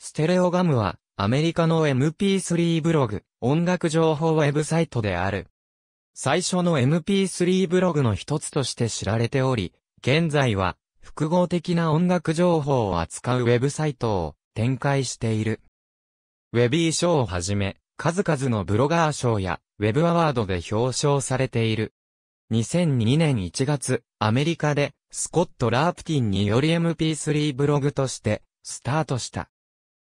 ステレオガムは、アメリカの MP3 ブログ、音楽情報ウェブサイトである。最初の MP3 ブログの一つとして知られており、現在は、複合的な音楽情報を扱うウェブサイトを展開している。ウェビー賞をはじめ、数々のブロガー賞や、ウェブアワードで表彰されている。2002年1月、アメリカで、スコット・ラープティンにより MP3 ブログとして、スタートした。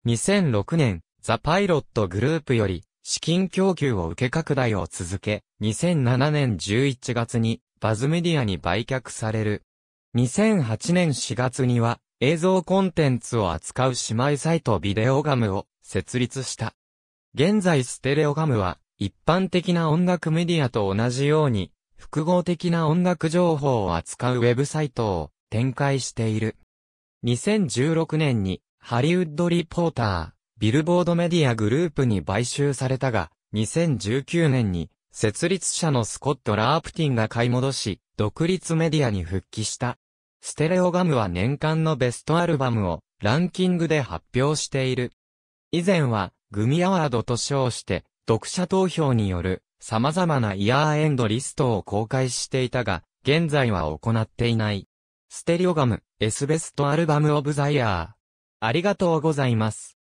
2006年、ザ・パイロットグループより、資金供給を受け拡大を続け、2007年11月に、バズメディアに売却される。2008年4月には、映像コンテンツを扱う姉妹サイトビデオガムを設立した。現在ステレオガムは、一般的な音楽メディアと同じように、複合的な音楽情報を扱うウェブサイトを展開している。2016年にハリウッドリポーター、ビルボードメディアグループに買収されたが、2019年に、設立者のスコット・ラープティンが買い戻し、独立メディアに復帰した。ステレオガムは年間のベストアルバムをランキングで発表している。以前は、グミアワードと称して、読者投票による様々なイヤーエンドリストを公開していたが、現在は行っていない。ステレオガム、エスベストアルバムオブザイヤー。ありがとうございます。